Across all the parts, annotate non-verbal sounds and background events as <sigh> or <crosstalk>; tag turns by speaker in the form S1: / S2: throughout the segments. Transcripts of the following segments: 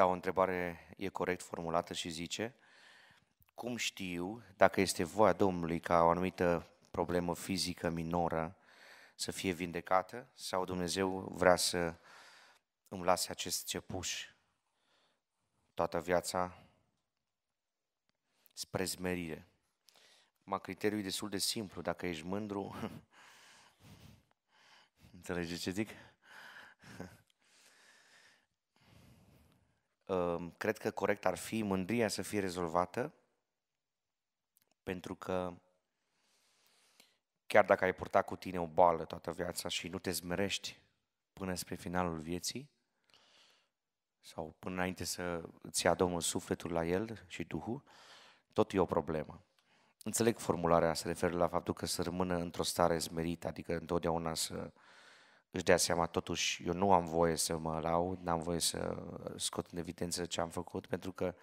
S1: Da, o întrebare e corect formulată și zice cum știu dacă este voia Domnului ca o anumită problemă fizică minoră să fie vindecată sau Dumnezeu vrea să îmi lase acest cepuș toată viața spre zmerire. Ma criteriul e destul de simplu, dacă ești mândru, <laughs> înțelegeți ce zic? Ehm, cred că corect ar fi mândria să fie rezolvată, pentru că chiar dacă ai purtat cu tine o boală toată viața și nu te zmerești până spre finalul vieții, sau până înainte să îți ia Domnul sufletul la el și Duhul, tot e o problemă. Înțeleg formularea, se referă la faptul că să rămână într-o stare zmerită, adică întotdeauna să, uh, își dea seama, totuși, eu nu am voie să mă laud, n-am voie să uh, scot în evidență ce am făcut, pentru că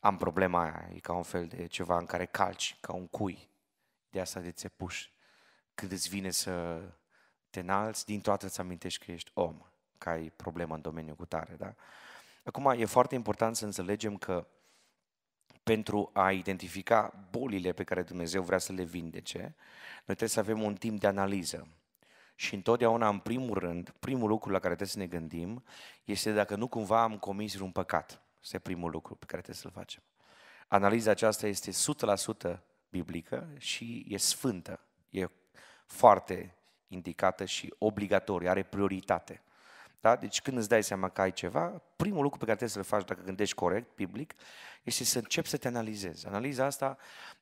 S1: am problema aia, e ca un fel de ceva în care calci, ca un cui, de asta de țepuș. Cât îți vine să te înalți, din toată îți amintești că ești om, că ai problemă în domeniul cu tare, da? Acum, e foarte important să înțelegem că pentru a identifica bolile pe care Dumnezeu vrea să le vindece, noi trebuie să avem un timp de analiză. Și întotdeauna, în primul rând, primul lucru la care trebuie să ne gândim este dacă nu cumva am comis un păcat. Este primul lucru pe care trebuie să-l facem. Analiza aceasta este 100% biblică și e sfântă. E foarte indicată și obligatorie, are prioritate. Da? Deci când îți dai seama că ai ceva, primul lucru pe care trebuie să-l faci dacă gândești corect, biblic, este să începi să te analizezi. Analiza asta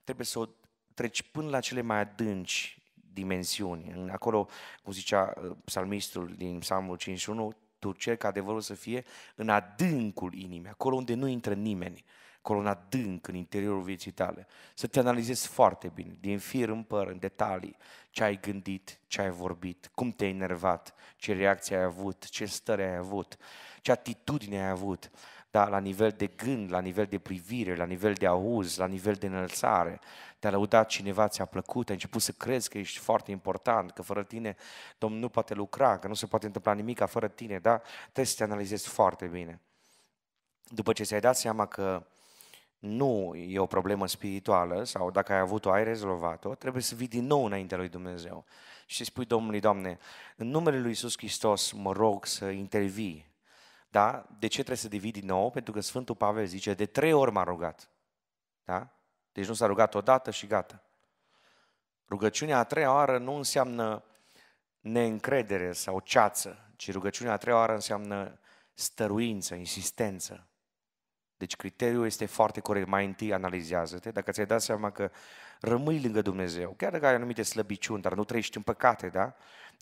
S1: trebuie să o treci până la cele mai adânci dimensiuni. Acolo, cum zicea uh, psalmistul din psalmul 51, tu cer ca adevărul să fie în adâncul inimii, acolo unde nu intră nimeni, acolo în adânc, în interiorul vieții tale. Să te analizezi foarte bine, din fir în păr, în detalii, ce ai gândit, ce ai vorbit, cum te-ai enervat, ce reacție ai avut, ce stări ai avut, ce atitudine ai avut da, la nivel de gând, la nivel de privire, la nivel de auz, la nivel de înălțare. Te-a lăudat cineva, ți-a plăcut, ai început să crezi că ești foarte important, că fără tine Domnul nu poate lucra, că nu se poate întâmpla nimic fără tine, da? Trebuie să te analizezi foarte bine. După ce ți-ai dat seama că nu e o problemă spirituală sau dacă ai avut-o, ai rezolvat-o, trebuie să vii din nou înaintea lui Dumnezeu și să spui Domnului, Doamne, în numele lui Iisus Hristos mă rog să intervii da? De ce trebuie să devii din nou? Pentru că Sfântul Pavel zice, de trei ori m-a rugat. Da? Deci nu s-a rugat odată și gata. Rugăciunea a treia oară nu înseamnă neîncredere sau ceață, ci rugăciunea a treia oară înseamnă stăruință, insistență. Deci criteriul este foarte corect. Mai întâi analizează-te. Dacă ți-ai dat seama că rămâi lângă Dumnezeu, chiar dacă ai anumite slăbiciuni, dar nu trăiești în păcate, da?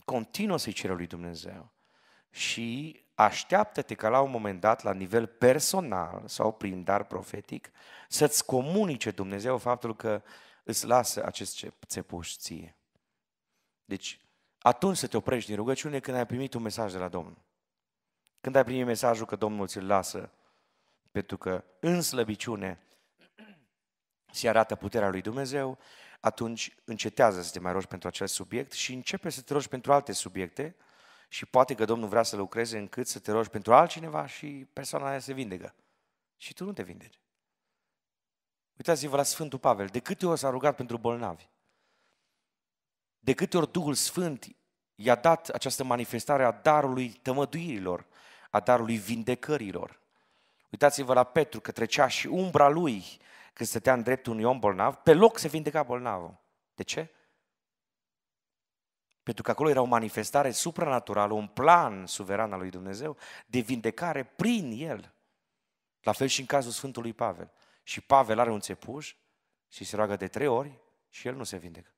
S1: Continuă să-i ceri lui Dumnezeu. Și așteaptă-te că la un moment dat, la nivel personal sau prin dar profetic, să-ți comunice Dumnezeu faptul că îți lasă acest țepuș ție. Deci, atunci să te oprești din rugăciune când ai primit un mesaj de la Domnul. Când ai primit mesajul că Domnul ți-l lasă, pentru că în slăbiciune se arată puterea lui Dumnezeu, atunci încetează să te mai rogi pentru acel subiect și începe să te rogi pentru alte subiecte, și poate că Domnul vrea să lucreze încât să te rogi pentru altcineva și persoana aia se vindecă. Și tu nu te vindeci. Uitați-vă la Sfântul Pavel. De câte ori s-a rugat pentru bolnavi? De câte ori Duhul Sfânt i-a dat această manifestare a darului tămăduirilor, a darului vindecărilor? Uitați-vă la Petru că trecea și umbra lui când stătea în dreptul unui om bolnav, pe loc se vindeca bolnavul. De ce? Pentru că acolo era o manifestare supranaturală, un plan suveran al lui Dumnezeu de vindecare prin el. La fel și în cazul Sfântului Pavel. Și Pavel are un țepuș și se roagă de trei ori și el nu se vindecă.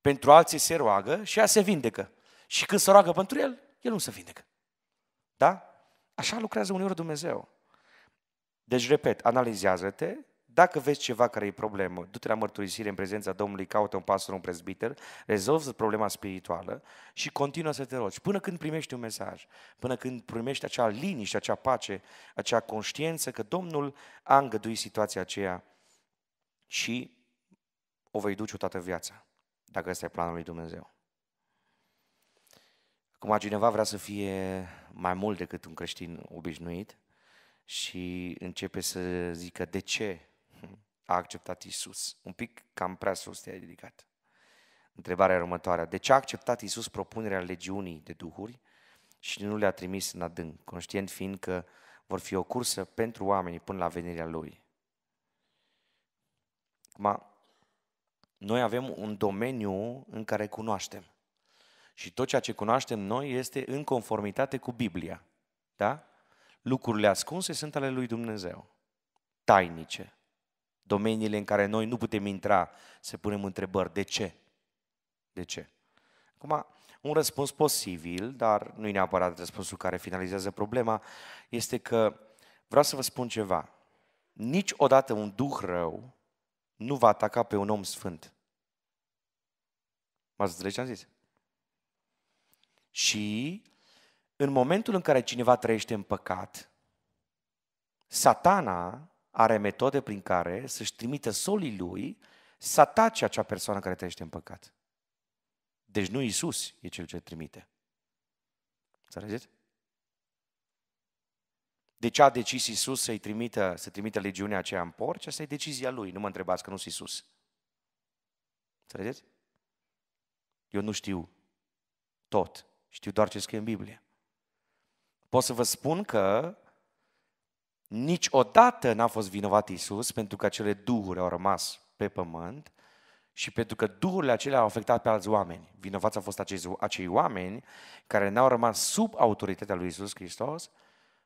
S1: Pentru alții se roagă și ea se vindecă. Și când se roagă pentru el, el nu se vindecă. Da? Așa lucrează uneori Dumnezeu. Deci, repet, analizează-te dacă vezi ceva care e problemă, du-te la mărturisire în prezența Domnului, caută un pastor, un prezbiter, rezolvă problema spirituală și continuă să te rogi. Până când primești un mesaj, până când primești acea liniște, acea pace, acea conștiință că Domnul a îngăduit situația aceea și o vei duce toată viața, dacă ăsta e planul lui Dumnezeu. Acum cineva vrea să fie mai mult decât un creștin obișnuit și începe să zică de ce a acceptat Isus? Un pic cam prea sus te-ai ridicat. Întrebarea următoare. De ce a acceptat Isus propunerea legiunii de duhuri și nu le-a trimis în adânc, conștient fiind că vor fi o cursă pentru oamenii până la venirea Lui? Acum, noi avem un domeniu în care cunoaștem. Și tot ceea ce cunoaștem noi este în conformitate cu Biblia. Da? Lucrurile ascunse sunt ale lui Dumnezeu. Tainice domeniile în care noi nu putem intra, să punem întrebări. De ce? De ce? Acum, un răspuns posibil, dar nu e neapărat răspunsul care finalizează problema, este că vreau să vă spun ceva. Niciodată un duh rău nu va ataca pe un om sfânt. M-ați înțeles ce am zis? Și în momentul în care cineva trăiește în păcat, satana are metode prin care să-și trimită solii lui să atace acea persoană care trăiește în păcat. Deci nu Isus e cel ce trimite. Înțelegeți? De ce a decis Isus să-i trimită, să trimită legiunea aceea în porci? Asta e decizia lui, nu mă întrebați că nu-s Isus. Înțelegeți? Eu nu știu tot, știu doar ce scrie în Biblie. Pot să vă spun că Niciodată n-a fost vinovat Isus pentru că acele duhuri au rămas pe pământ și pentru că duhurile acelea au afectat pe alți oameni. Vinovați au fost acei, acei oameni care n-au rămas sub autoritatea lui Isus Hristos,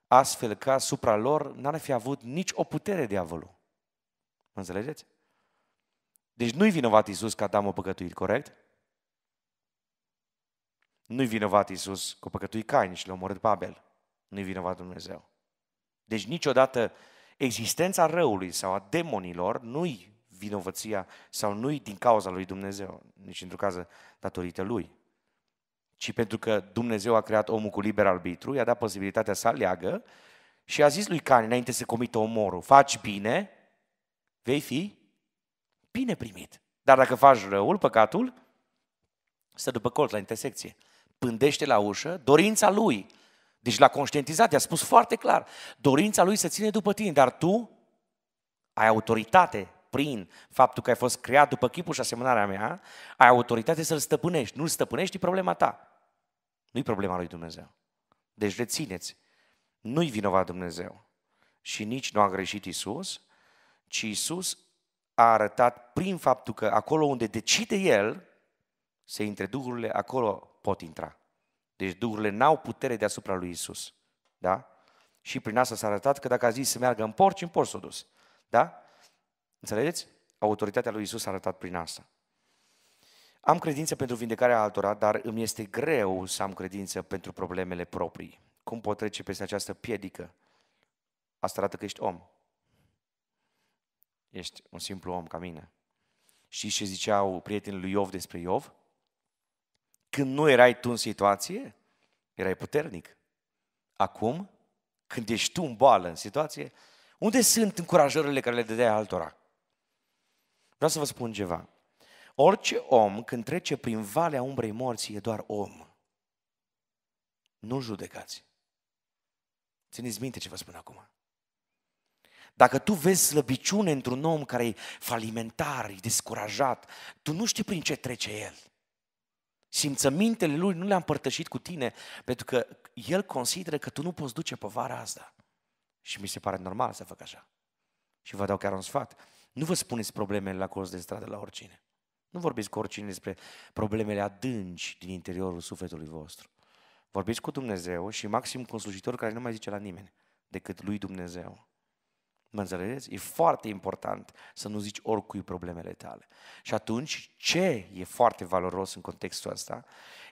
S1: astfel că asupra lor n-ar fi avut nici o putere diavolul. Înțelegeți? Deci nu-i vinovat Isus că Adam a păcătuit, corect? Nu-i vinovat Isus că a păcătuit Cain și l-a omorât Babel. Nu-i vinovat Dumnezeu. Deci niciodată existența răului sau a demonilor nu-i vinovăția sau nu-i din cauza lui Dumnezeu, nici într-o cază datorită lui, ci pentru că Dumnezeu a creat omul cu liber arbitru, i-a dat posibilitatea să aleagă și a zis lui Cain înainte să comită omorul, faci bine, vei fi bine primit. Dar dacă faci răul, păcatul, stă după colț la intersecție. Pândește la ușă dorința lui deci l-a conștientizat, i-a spus foarte clar, dorința lui se ține după tine, dar tu ai autoritate prin faptul că ai fost creat după chipul și asemănarea mea, ai autoritate să-l stăpânești. Nu-l stăpânești, e problema ta. Nu-i problema lui Dumnezeu. Deci rețineți, nu-i vinovat Dumnezeu și nici nu a greșit Isus, ci Isus a arătat prin faptul că acolo unde decide El, se intre duhurile, acolo pot intra. Deci duhurile n-au putere deasupra lui Isus. Da? Și prin asta s-a arătat că dacă a zis să meargă în porci, în porci s-a dus. Da? Înțelegeți? Autoritatea lui Isus s-a arătat prin asta. Am credință pentru vindecarea altora, dar îmi este greu să am credință pentru problemele proprii. Cum pot trece peste această piedică? Asta arată că ești om. Ești un simplu om ca mine. Și ce ziceau prietenii lui Iov despre Iov? Când nu erai tu în situație, erai puternic. Acum, când ești tu în boală, în situație, unde sunt încurajările care le dădeai altora? Vreau să vă spun ceva. Orice om, când trece prin valea umbrei morții, e doar om. Nu judecați. Țineți minte ce vă spun acum. Dacă tu vezi slăbiciune într-un om care e falimentar, e descurajat, tu nu știi prin ce trece el simțămintele lui nu le-a împărtășit cu tine, pentru că el consideră că tu nu poți duce povara asta. Și mi se pare normal să fac așa. Și vă dau chiar un sfat. Nu vă spuneți problemele la colț de stradă la oricine. Nu vorbiți cu oricine despre problemele adânci din interiorul sufletului vostru. Vorbiți cu Dumnezeu și maxim cu un slujitor care nu mai zice la nimeni decât lui Dumnezeu. Mă înțelegeți? E foarte important să nu zici oricui problemele tale. Și atunci, ce e foarte valoros în contextul ăsta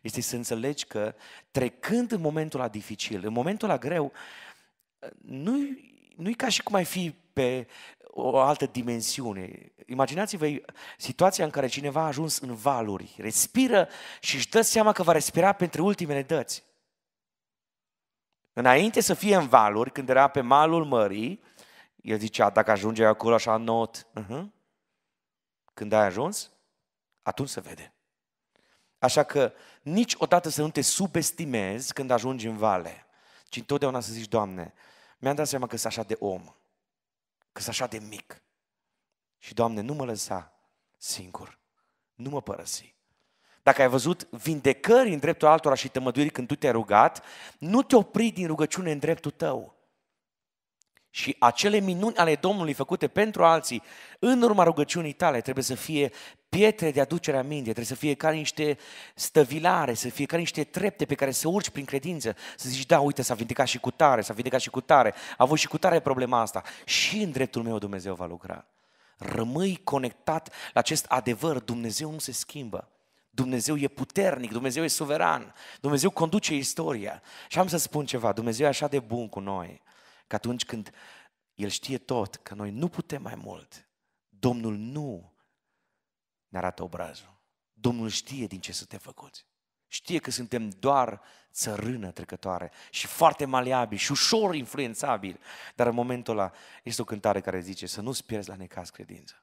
S1: este să înțelegi că trecând în momentul la dificil, în momentul la greu, nu-i, nu-i ca și cum ai fi pe o altă dimensiune. Imaginați-vă situația în care cineva a ajuns în valuri, respiră și își dă seama că va respira pentru ultimele dăți. Înainte să fie în valuri, când era pe malul mării, el zicea, dacă ajunge acolo așa în not, uh-huh. când ai ajuns, atunci se vede. Așa că niciodată să nu te subestimezi când ajungi în vale, ci întotdeauna să zici, Doamne, mi-am dat seama că sunt așa de om, că sunt așa de mic. Și, Doamne, nu mă lăsa singur, nu mă părăsi. Dacă ai văzut vindecări în dreptul altora și tămăduiri când tu te-ai rugat, nu te opri din rugăciune în dreptul tău. Și acele minuni ale Domnului făcute pentru alții, în urma rugăciunii tale, trebuie să fie pietre de aducere a minte, trebuie să fie ca niște stăvilare, să fie ca niște trepte pe care să urci prin credință, să zici, da, uite, s-a vindecat și cu tare, s-a vindecat și cu tare, a avut și cu tare problema asta. Și în dreptul meu Dumnezeu va lucra. Rămâi conectat la acest adevăr, Dumnezeu nu se schimbă. Dumnezeu e puternic, Dumnezeu e suveran, Dumnezeu conduce istoria. Și am să spun ceva, Dumnezeu e așa de bun cu noi Că atunci când El știe tot, că noi nu putem mai mult, Domnul nu ne arată obrazul. Domnul știe din ce suntem făcuți. Știe că suntem doar țărână trecătoare și foarte maleabili și ușor influențabili. Dar în momentul ăla este o cântare care zice să nu-ți pierzi la necaz credința.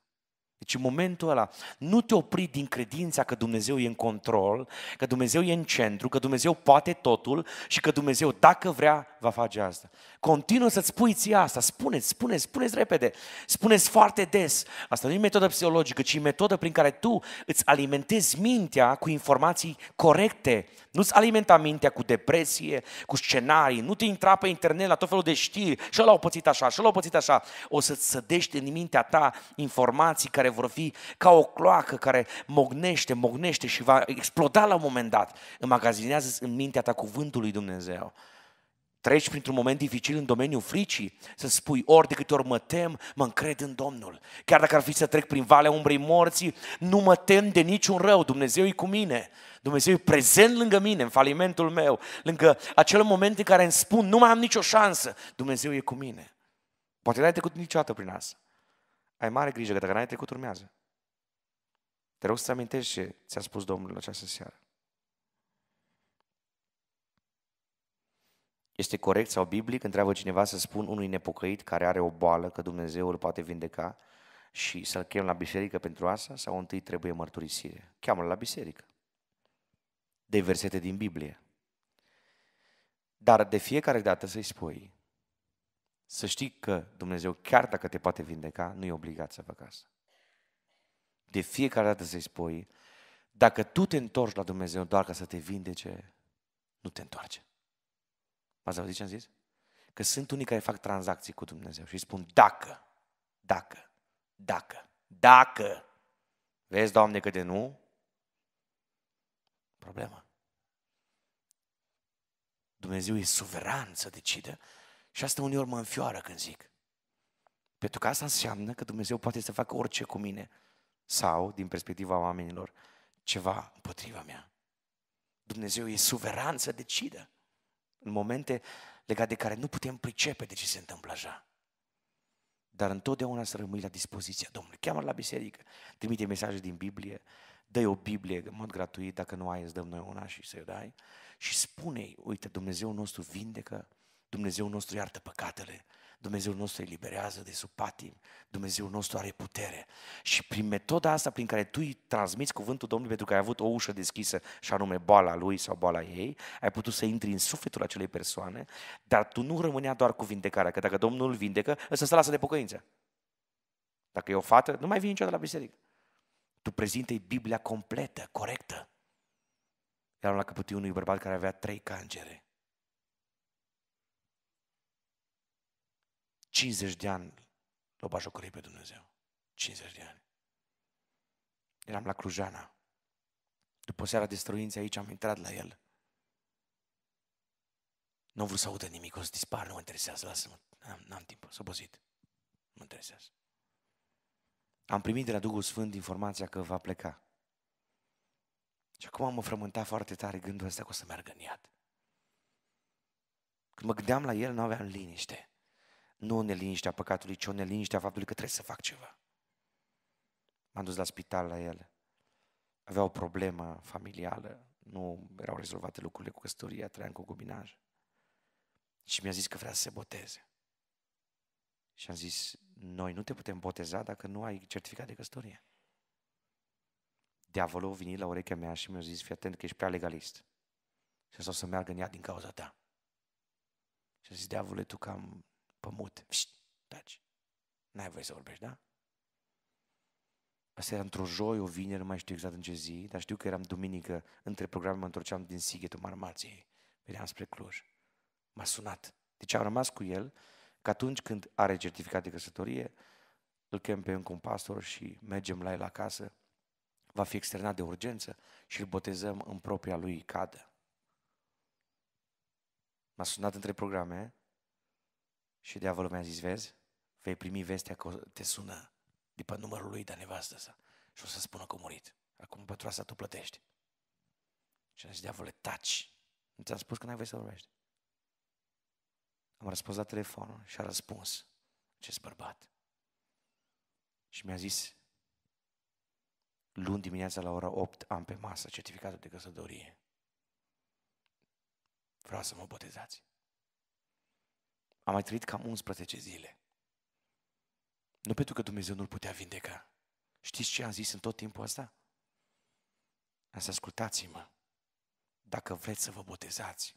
S1: Deci în momentul ăla, nu te opri din credința că Dumnezeu e în control, că Dumnezeu e în centru, că Dumnezeu poate totul și că Dumnezeu, dacă vrea, va face asta. Continuă să-ți spui ție asta, spuneți, spuneți, spuneți repede, spuneți foarte des. Asta nu e metodă psihologică, ci e metodă prin care tu îți alimentezi mintea cu informații corecte nu-ți alimenta mintea cu depresie, cu scenarii, nu te intra pe internet la tot felul de știri, și ăla au pățit așa, și ăla au pățit așa. O să-ți sădești în mintea ta informații care vor fi ca o cloacă care mognește, mognește și va exploda la un moment dat. Îmagazinează în mintea ta cuvântul lui Dumnezeu treci printr-un moment dificil în domeniul fricii, să spui ori de câte ori mă tem, mă încred în Domnul. Chiar dacă ar fi să trec prin valea umbrei morții, nu mă tem de niciun rău, Dumnezeu e cu mine. Dumnezeu e prezent lângă mine, în falimentul meu, lângă acel moment în care îmi spun, nu mai am nicio șansă, Dumnezeu e cu mine. Poate n-ai trecut niciodată prin asta. Ai mare grijă că dacă n-ai trecut, urmează. Te rog să-ți amintești ce ți-a spus Domnul această seară. Este corect sau biblic, întreabă cineva, să spun unui nepocăit care are o boală că Dumnezeu îl poate vindeca și să-l chem la biserică pentru asta sau întâi trebuie mărturisire? Cheamă-l la biserică. De versete din Biblie. Dar de fiecare dată să-i spui, să știi că Dumnezeu, chiar dacă te poate vindeca, nu e obligat să facă asta. De fiecare dată să-i spui, dacă tu te întorci la Dumnezeu doar ca să te vindece, nu te întoarce. Ați văzut ce am zis? Că sunt unii care fac tranzacții cu Dumnezeu și îi spun dacă, dacă, dacă, dacă. Vezi, Doamne, că de nu? Problemă. Dumnezeu e suveran să decide și asta uneori mă înfioară când zic. Pentru că asta înseamnă că Dumnezeu poate să facă orice cu mine sau, din perspectiva oamenilor, ceva împotriva mea. Dumnezeu e suveran să decidă în momente legate de care nu putem pricepe de ce se întâmplă așa. Dar întotdeauna să rămâi la dispoziția Domnului. Chiamă la biserică, trimite mesaje din Biblie, dă o Biblie în mod gratuit, dacă nu ai, îți dăm noi una și să-i dai. Și spune-i, uite, Dumnezeu nostru vindecă, Dumnezeu nostru iartă păcatele, Dumnezeul nostru eliberează de sub patim, Dumnezeul nostru are putere. Și prin metoda asta prin care tu îi transmiți cuvântul Domnului pentru că ai avut o ușă deschisă și anume boala lui sau boala ei, ai putut să intri în sufletul acelei persoane, dar tu nu rămânea doar cu vindecarea, că dacă Domnul îl vindecă, ăsta se lasă de pocăință. Dacă e o fată, nu mai vine niciodată la biserică. Tu prezintei Biblia completă, corectă. Iar la capătul unui bărbat care avea trei cancere. 50 de ani l-a bajocorit pe Dumnezeu. 50 de ani. Eram la Clujana. După seara de aici am intrat la el. Nu vreau să audă nimic, o să dispar, nu mă interesează, lasă-mă, n-am, n-am timp, s-a obosit. Nu mă interesează. Am primit de la Duhul Sfânt informația că va pleca. Și acum am frământat foarte tare gândul ăsta că o să meargă în iad. Când mă gândeam la el, nu aveam liniște. Nu o neliniștea păcatului, ci o neliniștea faptului că trebuie să fac ceva. M-am dus la spital la el. Avea o problemă familială, nu erau rezolvate lucrurile cu căsătoria, trăia în cubinaj. Și mi-a zis că vrea să se boteze. Și am zis, noi nu te putem boteza dacă nu ai certificat de căsătorie. Diavolul a venit la urechea mea și mi-a zis, fii atent că ești prea legalist. Și o să meargă în ea din cauza ta. Și a zis, diavole, tu cam pe mut. taci. N-ai voie să vorbești, da? Asta era într-o joi, o vineri, nu mai știu exact în ce zi, dar știu că eram duminică, între programe mă întorceam din Sighetul Marmației, veneam spre Cluj. M-a sunat. Deci am rămas cu el, că atunci când are certificat de căsătorie, îl chem pe încă un pastor și mergem la el acasă, va fi externat de urgență și îl botezăm în propria lui cadă. M-a sunat între programe și diavolul mi-a zis, vezi, vei primi vestea că te sună după numărul lui de nevastă sa și o să spună că a murit. Acum pătroasa tu plătești. Și am zis, diavole, taci. Nu ți-am spus că n-ai voie să vorbești. Am răspuns la telefon și a răspuns acest bărbat. Și mi-a zis, luni dimineața la ora 8 am pe masă certificatul de căsătorie. Vreau să mă botezați. Am mai trăit cam 11 zile. Nu pentru că Dumnezeu nu-l putea vindeca. Știți ce am zis în tot timpul asta? Am să ascultați-mă. Dacă vreți să vă botezați,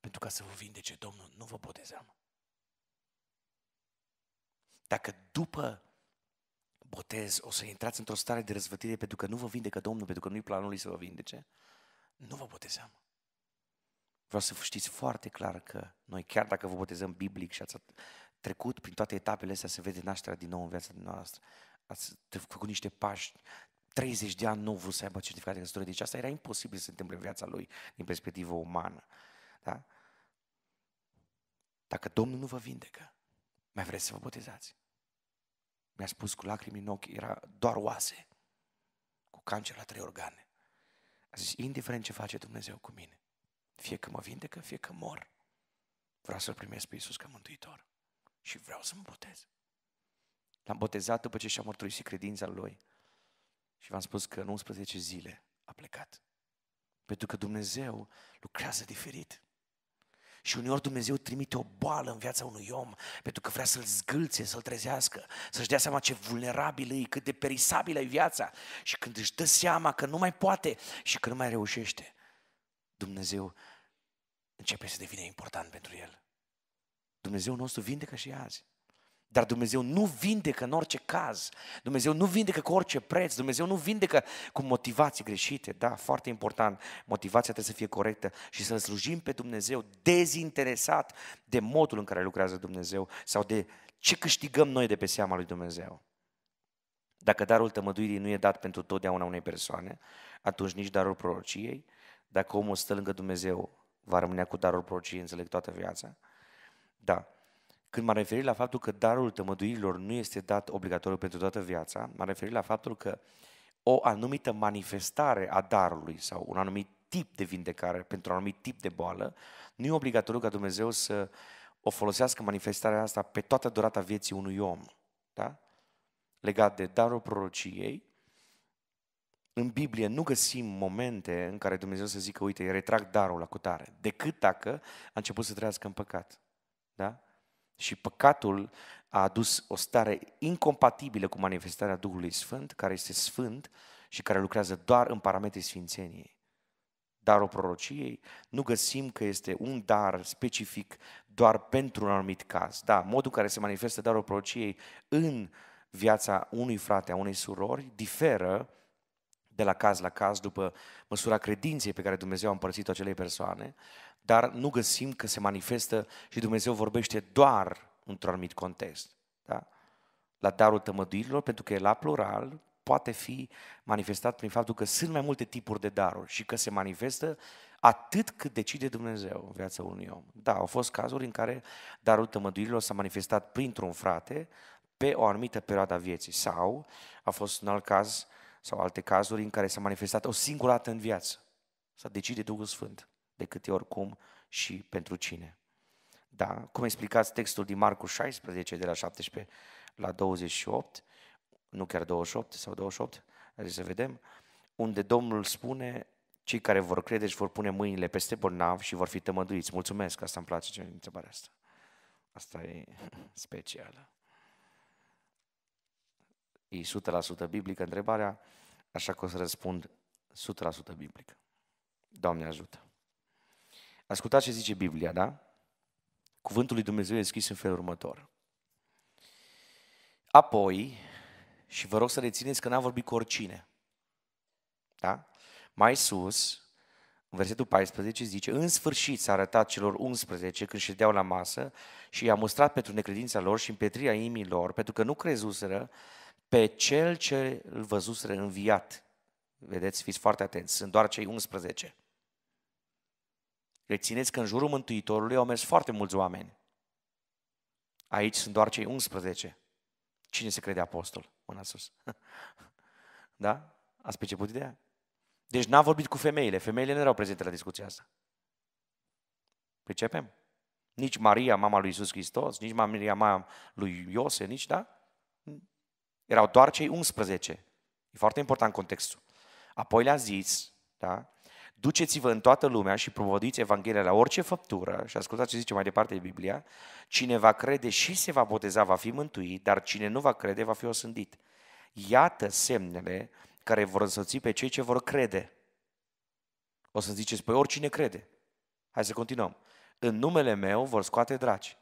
S1: pentru ca să vă vindece Domnul, nu vă botezam. Dacă după botez o să intrați într-o stare de răzvătire pentru că nu vă vindecă Domnul, pentru că nu-i planul lui să vă vindece, nu vă botezam. Vreau să știți foarte clar că noi, chiar dacă vă botezăm biblic și ați trecut prin toate etapele astea, se vede nașterea din nou în viața noastră. Ați făcut niște pași, 30 de ani nu vrut să aibă certificat de căsătorie. Deci asta era imposibil să se întâmple în viața lui din perspectivă umană. Da? Dacă Domnul nu vă vindecă, mai vreți să vă botezați? Mi-a spus cu lacrimi în ochi, era doar oase, cu cancer la trei organe. A zis, indiferent ce face Dumnezeu cu mine, fie că mă vindecă, fie că mor. Vreau să-L primesc pe Iisus ca mântuitor. Și vreau să mă botez. L-am botezat după ce și-a mărturisit credința Lui. Și v-am spus că în 11 zile a plecat. Pentru că Dumnezeu lucrează diferit. Și uneori Dumnezeu trimite o boală în viața unui om pentru că vrea să-l zgâlțe, să-l trezească, să-și dea seama ce vulnerabil e, cât de perisabilă e viața. Și când își dă seama că nu mai poate și că nu mai reușește, Dumnezeu începe să devină important pentru el. Dumnezeu nostru vindecă și azi. Dar Dumnezeu nu vindecă în orice caz. Dumnezeu nu vindecă cu orice preț. Dumnezeu nu vindecă cu motivații greșite. Da, foarte important. Motivația trebuie să fie corectă și să slujim pe Dumnezeu dezinteresat de modul în care lucrează Dumnezeu sau de ce câștigăm noi de pe seama lui Dumnezeu. Dacă darul tămăduirii nu e dat pentru totdeauna unei persoane, atunci nici darul prorociei, dacă omul stă lângă Dumnezeu, va rămâne cu darul prorociei, înțeleg toată viața. Da. Când m-am referit la faptul că darul tămăduirilor nu este dat obligatoriu pentru toată viața, m-am referit la faptul că o anumită manifestare a darului sau un anumit tip de vindecare pentru un anumit tip de boală, nu e obligatoriu ca Dumnezeu să o folosească manifestarea asta pe toată durata vieții unui om. Da? Legat de darul prorociei, în Biblie nu găsim momente în care Dumnezeu să zică, uite, retrag darul la cutare, decât dacă a început să trăiască în păcat. Da? Și păcatul a adus o stare incompatibilă cu manifestarea Duhului Sfânt, care este sfânt și care lucrează doar în parametrii sfințeniei. Darul prorociei nu găsim că este un dar specific doar pentru un anumit caz. Da, modul în care se manifestă darul prorociei în viața unui frate, a unei surori, diferă de la caz la caz, după măsura credinței pe care Dumnezeu a împărțit-o acelei persoane, dar nu găsim că se manifestă și Dumnezeu vorbește doar într-un anumit context. Da? La darul tămăduirilor, pentru că la plural poate fi manifestat prin faptul că sunt mai multe tipuri de daruri și că se manifestă atât cât decide Dumnezeu în viața unui om. Da, au fost cazuri în care darul tămăduirilor s-a manifestat printr-un frate pe o anumită perioadă a vieții sau a fost un alt caz sau alte cazuri în care s-a manifestat o singură dată în viață. Să decide Duhul Sfânt de câte ori, cum și pentru cine. Da, cum explicați textul din Marcu 16, de la 17 la 28, nu chiar 28 sau 28, hai să vedem, unde Domnul spune, cei care vor crede și vor pune mâinile peste bolnavi și vor fi tămăduiți. Mulțumesc, asta îmi place, întrebarea asta. Asta e <laughs> specială. E 100% biblică întrebarea, așa că o să răspund 100% biblică. Doamne ajută! Ascultați ce zice Biblia, da? Cuvântul lui Dumnezeu e scris în felul următor. Apoi, și vă rog să rețineți că n-am vorbit cu oricine. Da? Mai sus, în versetul 14 zice, în sfârșit s-a arătat celor 11 când ședeau la masă și i-a mustrat pentru necredința lor și împetria inimii lor, pentru că nu crezuseră pe cel ce îl văzuse înviat. Vedeți, fiți foarte atenți, sunt doar cei 11. Rețineți deci că în jurul Mântuitorului au mers foarte mulți oameni. Aici sunt doar cei 11. Cine se crede apostol? Mâna sus. <laughs> Da? Ați perceput ideea? Deci n-a vorbit cu femeile. Femeile nu erau prezente la discuția asta. Pricepem? Nici Maria, mama lui Iisus Hristos, nici Maria, mama lui Iose, nici, da? Erau doar cei 11. E foarte important contextul. Apoi le-a zis, da? Duceți-vă în toată lumea și propovăduiți Evanghelia la orice făptură și ascultați ce zice mai departe de Biblia. Cine va crede și se va boteza va fi mântuit, dar cine nu va crede va fi osândit. Iată semnele care vor însoți pe cei ce vor crede. O să ziceți, păi oricine crede. Hai să continuăm. În numele meu vor scoate draci.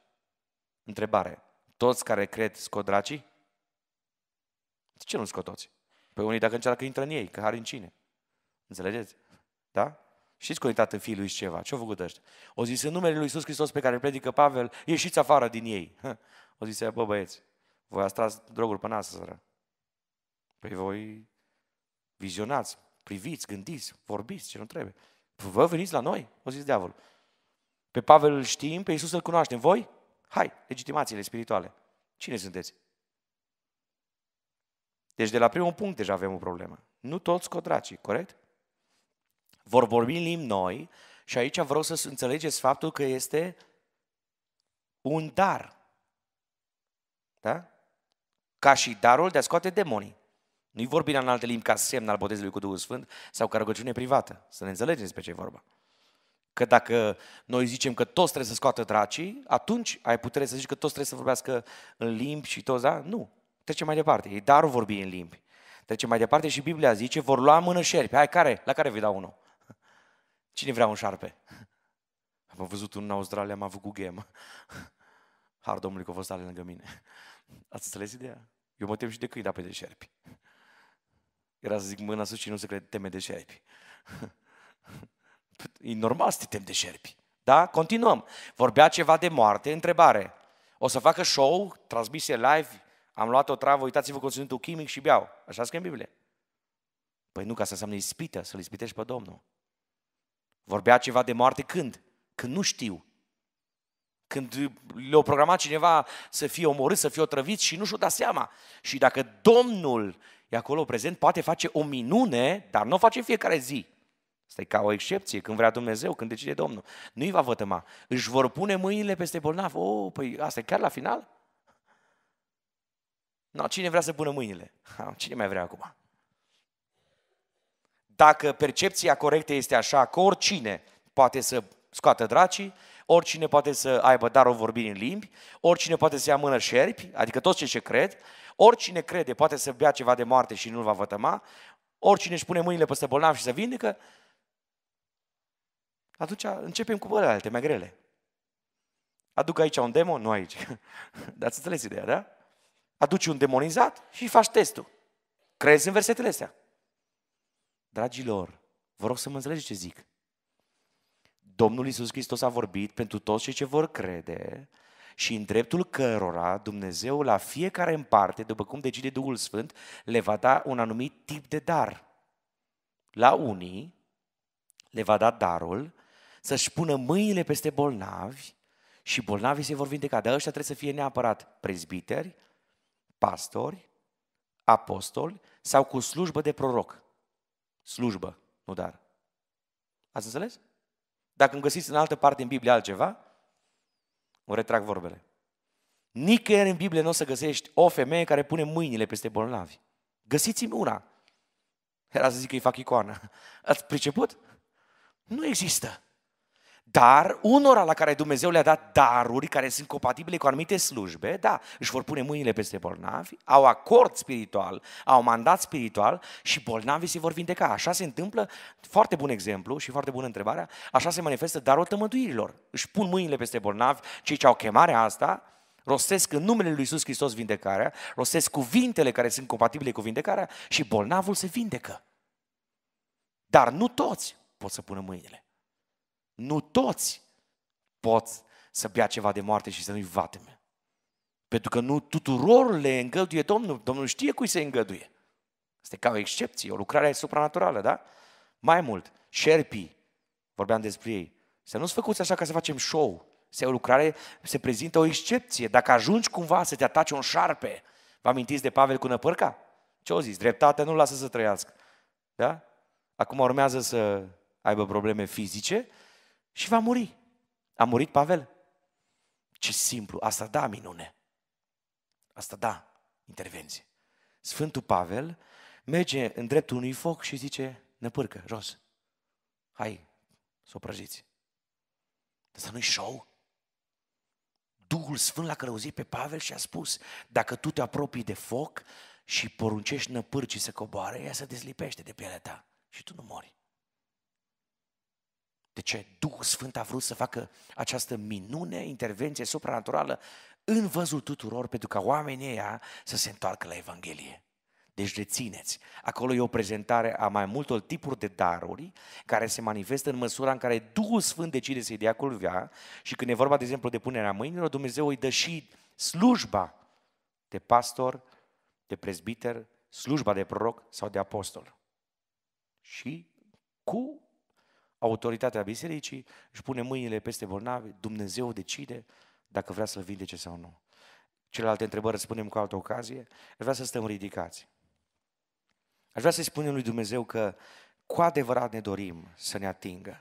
S1: Întrebare. Toți care cred scot dracii? De ce nu scotoți? Păi unii dacă încearcă intră în ei, că în cine? Înțelegeți? Da? Știți că uitat în fiul lui ceva. Ce-au făcut ăștia? O zis în numele lui Iisus Hristos pe care îl predică Pavel, ieșiți afară din ei. O zis, bă băieți, voi ați tras droguri pe nasă, Păi voi vizionați, priviți, gândiți, vorbiți ce nu trebuie. Vă veniți la noi? O zis diavol. Pe Pavel îl știm, pe Iisus îl cunoaștem. Voi? Hai, legitimațiile spirituale. Cine sunteți? Deci de la primul punct deja avem o problemă. Nu toți codracii, corect? Vor vorbi în limbi noi și aici vreau să înțelegeți faptul că este un dar. Da? Ca și darul de a scoate demonii. Nu-i vorbirea în alte limbi ca semn al botezului cu Duhul Sfânt sau ca rugăciune privată. Să ne înțelegem despre ce e vorba. Că dacă noi zicem că toți trebuie să scoată dracii, atunci ai putere să zici că toți trebuie să vorbească în limbi și toți, da? Nu. Trece mai departe, e darul vorbi în limbi. Trece mai departe și Biblia zice, vor lua mână șerpi. Hai, care? La care vei da unul? <laughs> Cine vrea un șarpe? <laughs> Am văzut un în Australia, am avut cu ghem. <laughs> Har Domnului că a fost ale lângă mine. Ați înțeles ideea? Eu mă tem și de câini, dar pe de șerpi. Era să zic mâna sus și nu se crede teme de șerpi. Păi, e normal să te temi de șerpi. Da? Continuăm. Vorbea ceva de moarte, întrebare. O să facă show, transmisie live, am luat o travă, uitați-vă conținutul chimic și beau. Așa scrie în Biblie. Păi nu, ca să înseamnă ispită, să-L ispitești pe Domnul. Vorbea ceva de moarte când? Când nu știu. Când le-o programat cineva să fie omorât, să fie otrăvit și nu și-o da seama. Și dacă Domnul e acolo prezent, poate face o minune, dar nu o face în fiecare zi. Asta e ca o excepție, când vrea Dumnezeu, când decide Domnul. Nu-i va vătăma. Își vor pune mâinile peste bolnav. O, oh, păi asta e chiar la final? No, cine vrea să pună mâinile? Ha, cine mai vrea acum? Dacă percepția corectă este așa, că oricine poate să scoată dracii, oricine poate să aibă darul vorbirii în limbi, oricine poate să ia mână șerpi, adică toți cei ce cred, oricine crede poate să bea ceva de moarte și nu-l va vătăma, oricine își pune mâinile peste bolnav și să vindecă, atunci începem cu alte mai grele. Aduc aici un demon? Nu aici. <laughs> Dar ați înțeles ideea, da? aduci un demonizat și faci testul. Crezi în versetele astea? Dragilor, vă rog să mă înțelegeți ce zic. Domnul Iisus Hristos a vorbit pentru toți cei ce vor crede și în dreptul cărora Dumnezeu la fiecare în parte, după cum decide Duhul Sfânt, le va da un anumit tip de dar. La unii le va da darul să-și pună mâinile peste bolnavi și bolnavii se vor vindeca. Dar ăștia trebuie să fie neapărat prezbiteri, pastori, apostoli sau cu slujbă de proroc. Slujbă, nu dar. Ați înțeles? Dacă îmi găsiți în altă parte în Biblie altceva, îmi retrag vorbele. Nicăieri în Biblie nu o să găsești o femeie care pune mâinile peste bolnavi. Găsiți-mi una. Era să zic că îi fac icoană. Ați priceput? Nu există. Dar unora la care Dumnezeu le-a dat daruri care sunt compatibile cu anumite slujbe, da, își vor pune mâinile peste bolnavi, au acord spiritual, au mandat spiritual și bolnavii se vor vindeca. Așa se întâmplă, foarte bun exemplu și foarte bună întrebarea, așa se manifestă darul tămăduirilor. Își pun mâinile peste bolnavi, cei ce au chemarea asta, rostesc în numele Lui Iisus Hristos vindecarea, rostesc cuvintele care sunt compatibile cu vindecarea și bolnavul se vindecă. Dar nu toți pot să pună mâinile. Nu toți pot să bea ceva de moarte și să nu-i vateme. Pentru că nu tuturor le îngăduie Domnul. Domnul știe cui se îngăduie. Este ca o excepție, o lucrare supranaturală, da? Mai mult, șerpii, vorbeam despre ei, să nu-ți făcuți așa ca să facem show. Se o lucrare, se prezintă o excepție. Dacă ajungi cumva să te ataci un șarpe, vă amintiți de Pavel cu năpărca? Ce au zis? Dreptate nu lasă să trăiască. Da? Acum urmează să aibă probleme fizice, și va muri. A murit Pavel? Ce simplu, asta da minune. Asta da intervenție. Sfântul Pavel merge în dreptul unui foc și zice, năpârcă, jos. Hai, să o prăjiți. Asta nu-i show? Duhul Sfânt l-a călăuzit pe Pavel și a spus, dacă tu te apropii de foc și poruncești năpârcii să coboare, ea se dezlipește de pielea ta și tu nu mori. De ce Duhul Sfânt a vrut să facă această minune, intervenție supranaturală în văzul tuturor, pentru ca oamenii ăia să se întoarcă la Evanghelie. Deci rețineți, acolo e o prezentare a mai multor tipuri de daruri care se manifestă în măsura în care Duhul Sfânt decide să-i dea cuiva și când e vorba, de exemplu, de punerea mâinilor, Dumnezeu îi dă și slujba de pastor, de prezbiter, slujba de proroc sau de apostol. Și cu autoritatea bisericii, își pune mâinile peste bolnavi, Dumnezeu decide dacă vrea să-l vindece sau nu. Celelalte întrebări spunem cu altă ocazie. Aș vrea să stăm ridicați. Aș vrea să-i spunem lui Dumnezeu că cu adevărat ne dorim să ne atingă.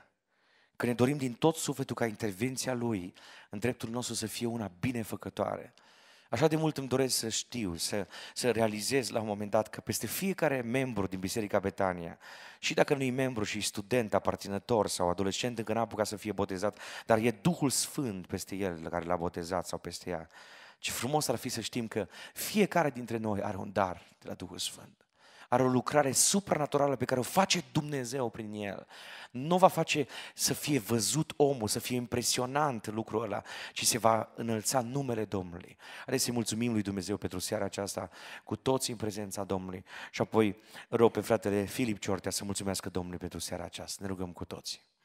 S1: Că ne dorim din tot sufletul ca intervenția Lui în dreptul nostru să fie una binefăcătoare. Așa de mult îmi doresc să știu, să, să realizez la un moment dat că peste fiecare membru din Biserica Betania, și dacă nu e membru și student aparținător sau adolescent încă n-a apucat să fie botezat, dar e Duhul Sfânt peste el care l-a botezat sau peste ea. Ce frumos ar fi să știm că fiecare dintre noi are un dar de la Duhul Sfânt are o lucrare supranaturală pe care o face Dumnezeu prin el. Nu va face să fie văzut omul, să fie impresionant lucrul ăla, ci se va înălța numele Domnului. Haideți să-i mulțumim lui Dumnezeu pentru seara aceasta, cu toți în prezența Domnului. Și apoi rog pe fratele Filip Ciortea să mulțumească Domnului pentru seara aceasta. Ne rugăm cu toții.